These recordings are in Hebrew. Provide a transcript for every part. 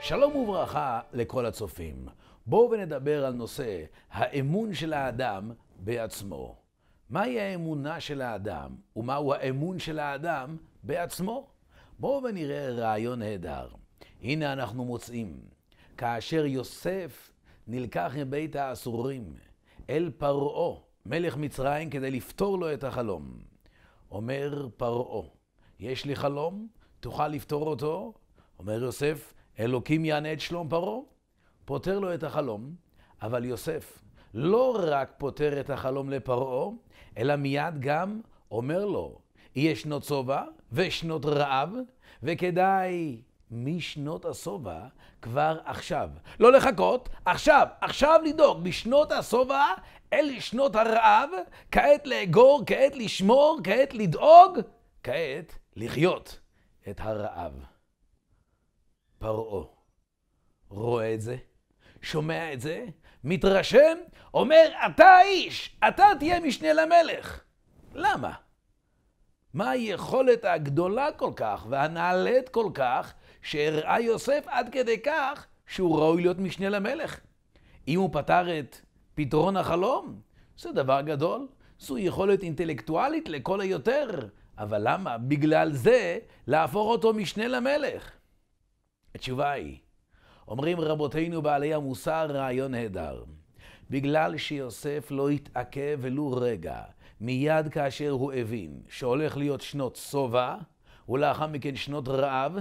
שלום וברכה לכל הצופים. בואו ונדבר על נושא האמון של האדם בעצמו. מהי האמונה של האדם ומהו האמון של האדם בעצמו? בואו ונראה רעיון נהדר. הנה אנחנו מוצאים, כאשר יוסף נלקח מבית האסורים אל פרעה, מלך מצרים, כדי לפתור לו את החלום. אומר פרעה, יש לי חלום, תוכל לפתור אותו? אומר יוסף, אלוקים יענה את שלום פרעה, פותר לו את החלום, אבל יוסף לא רק פותר את החלום לפרעה, אלא מיד גם אומר לו, יש שנות שובע ושנות רעב, וכדאי משנות השובע כבר עכשיו. לא לחכות, עכשיו, עכשיו לדאוג, משנות השובע אל שנות הרעב, כעת לאגור, כעת לשמור, כעת לדאוג, כעת לחיות את הרעב. פרעה רואה את זה, שומע את זה, מתרשם, אומר, אתה האיש, אתה תהיה משנה למלך. למה? מה היכולת הגדולה כל כך והנעלית כל כך שהראה יוסף עד כדי כך שהוא ראוי להיות משנה למלך? אם הוא פתר את פתרון החלום, זה דבר גדול, זו יכולת אינטלקטואלית לכל היותר, אבל למה בגלל זה להפוך אותו משנה למלך? התשובה היא, אומרים רבותינו בעלי המוסר רעיון נהדר. בגלל שיוסף לא התעכב ולו רגע, מיד כאשר הוא הבין שהולך להיות שנות שובע, ולאחר מכן שנות רעב,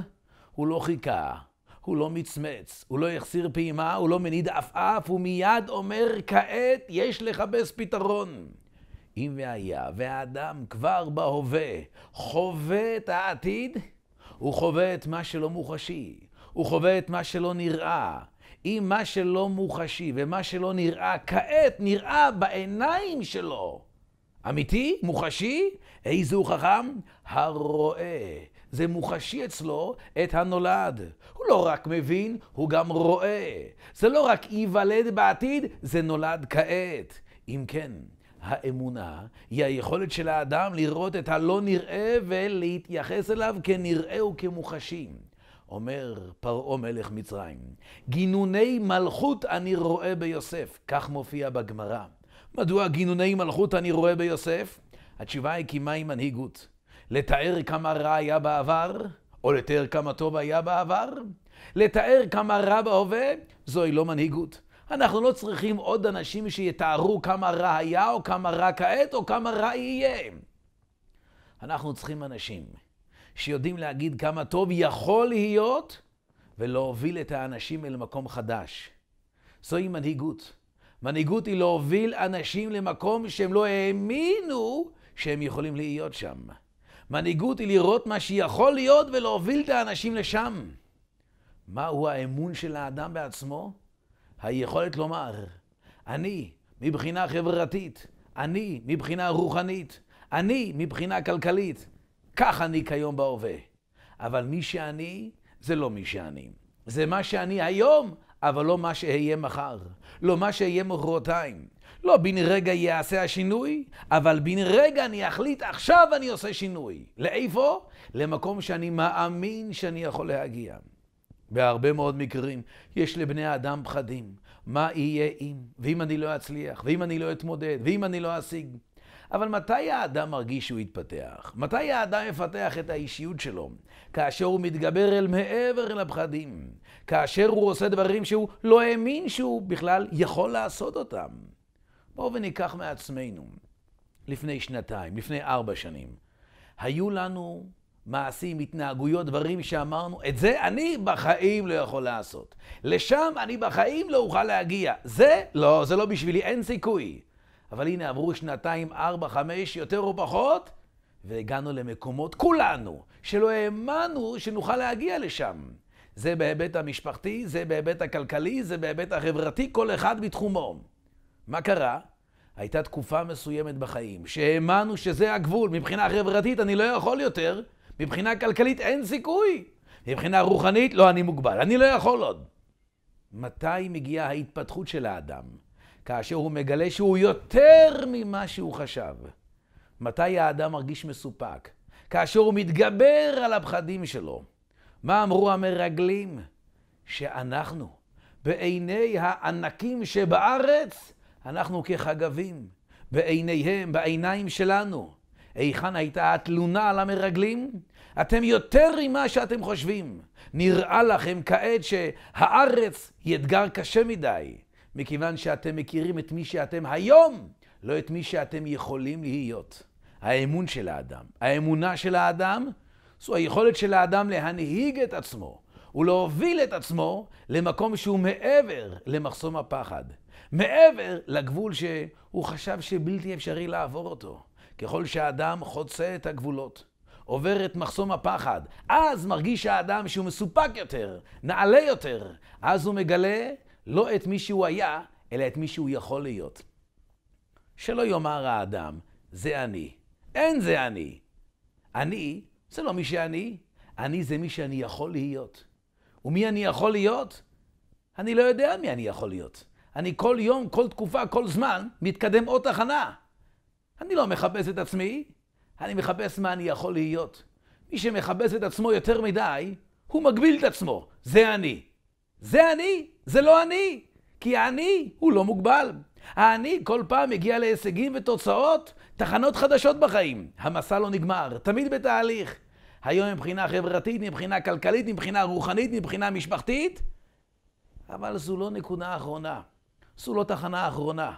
הוא לא חיכה, הוא לא מצמץ, הוא לא החסיר פעימה, הוא לא מניד עפעף, הוא מיד אומר, כעת יש לחפש פתרון. אם והיה, והאדם כבר בהווה חווה את העתיד, הוא חווה את מה שלא מוחשי. הוא חווה את מה שלא נראה. אם מה שלא מוחשי ומה שלא נראה כעת נראה בעיניים שלו, אמיתי? מוחשי? איזה הוא חכם? הרואה. זה מוחשי אצלו את הנולד. הוא לא רק מבין, הוא גם רואה. זה לא רק ייוולד בעתיד, זה נולד כעת. אם כן, האמונה היא היכולת של האדם לראות את הלא נראה ולהתייחס אליו כנראה וכמוחשים. אומר פרעה מלך מצרים, גינוני מלכות אני רואה ביוסף, כך מופיע בגמרא. מדוע גינוני מלכות אני רואה ביוסף? התשובה היא כי מהי מנהיגות? לתאר כמה רע היה בעבר, או לתאר כמה טוב היה בעבר? לתאר כמה רע בהווה, זוהי לא מנהיגות. אנחנו לא צריכים עוד אנשים שיתארו כמה רע היה, או כמה רע כעת, או כמה רע יהיה. אנחנו צריכים אנשים שיודעים להגיד כמה טוב יכול להיות ולהוביל את האנשים אל מקום חדש. זוהי מנהיגות. מנהיגות היא להוביל אנשים למקום שהם לא האמינו שהם יכולים להיות שם. מנהיגות היא לראות מה שיכול להיות ולהוביל את האנשים לשם. מהו האמון של האדם בעצמו? היכולת לומר, אני מבחינה חברתית, אני מבחינה רוחנית, אני מבחינה כלכלית, כך אני כיום בהווה. אבל מי שאני, זה לא מי שאני. זה מה שאני היום, אבל לא מה שאהיה מחר. לא מה שאהיה מחרתיים. לא בן רגע יעשה השינוי, אבל בן רגע אני אחליט, עכשיו אני עושה שינוי. לאיפה? למקום שאני מאמין שאני יכול להגיע. בהרבה מאוד מקרים יש לבני האדם פחדים. מה יהיה אם? ואם אני לא אצליח? ואם אני לא אתמודד? ואם אני לא אשיג? אבל מתי האדם מרגיש שהוא התפתח? מתי האדם מפתח את האישיות שלו? כאשר הוא מתגבר אל מעבר אל הפחדים. כאשר הוא עושה דברים שהוא לא האמין שהוא בכלל יכול לעשות אותם. בואו וניקח מעצמנו. לפני שנתיים, לפני ארבע שנים, היו לנו מעשים, התנהגויות, דברים שאמרנו, את זה אני בחיים לא יכול לעשות. לשם אני בחיים לא אוכל להגיע. זה לא, זה לא בשבילי, אין סיכוי. אבל הנה עברו שנתיים, ארבע, חמש, יותר או פחות, והגענו למקומות כולנו, שלא האמנו שנוכל להגיע לשם. זה בהיבט המשפחתי, זה בהיבט הכלכלי, זה בהיבט החברתי, כל אחד בתחומו. מה קרה? הייתה תקופה מסוימת בחיים, שהאמנו שזה הגבול. מבחינה חברתית אני לא יכול יותר, מבחינה כלכלית אין סיכוי. מבחינה רוחנית, לא, אני מוגבל, אני לא יכול עוד. מתי מגיעה ההתפתחות של האדם? כאשר הוא מגלה שהוא יותר ממה שהוא חשב. מתי האדם מרגיש מסופק? כאשר הוא מתגבר על הפחדים שלו. מה אמרו המרגלים? שאנחנו, בעיני הענקים שבארץ, אנחנו כחגבים. בעיניהם, בעיניים שלנו. היכן הייתה התלונה על המרגלים? אתם יותר ממה שאתם חושבים. נראה לכם כעת שהארץ היא אתגר קשה מדי. מכיוון שאתם מכירים את מי שאתם היום, לא את מי שאתם יכולים להיות. האמון של האדם. האמונה של האדם זו היכולת של האדם להנהיג את עצמו ולהוביל את עצמו למקום שהוא מעבר למחסום הפחד, מעבר לגבול שהוא חשב שבלתי אפשרי לעבור אותו. ככל שהאדם חוצה את הגבולות, עובר את מחסום הפחד, אז מרגיש האדם שהוא מסופק יותר, נעלה יותר, אז הוא מגלה לא את מי שהוא היה, אלא את מי שהוא יכול להיות. שלא יאמר האדם, זה אני. אין זה אני. אני זה לא מי שאני, אני זה מי שאני יכול להיות. ומי אני יכול להיות? אני לא יודע מי אני יכול להיות. אני כל יום, כל תקופה, כל זמן, מתקדם עוד תחנה. אני לא מחפש את עצמי, אני מחפש מה אני יכול להיות. מי שמחפש את עצמו יותר מדי, הוא מגביל את עצמו. זה אני. זה אני? זה לא אני, כי האני הוא לא מוגבל. האני כל פעם מגיע להישגים ותוצאות, תחנות חדשות בחיים. המסע לא נגמר, תמיד בתהליך. היום מבחינה חברתית, מבחינה כלכלית, מבחינה רוחנית, מבחינה משפחתית, אבל זו לא נקודה אחרונה, זו לא תחנה אחרונה.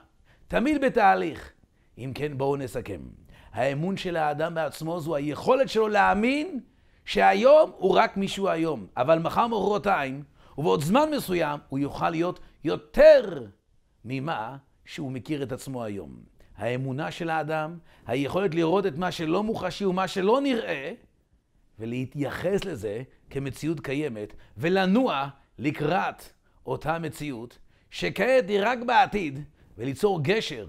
תמיד בתהליך. אם כן, בואו נסכם. האמון של האדם בעצמו זו היכולת שלו להאמין שהיום הוא רק מישהו היום, אבל מחר מוחרתיים ובעוד זמן מסוים הוא יוכל להיות יותר ממה שהוא מכיר את עצמו היום. האמונה של האדם, היכולת לראות את מה שלא מוחשי ומה שלא נראה, ולהתייחס לזה כמציאות קיימת, ולנוע לקראת אותה מציאות, שכעת היא רק בעתיד, וליצור גשר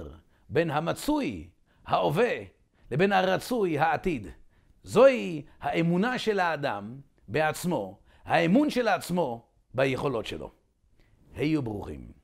בין המצוי, ההווה, לבין הרצוי, העתיד. זוהי האמונה של האדם בעצמו, האמון של עצמו ביכולות שלו. היו ברוכים.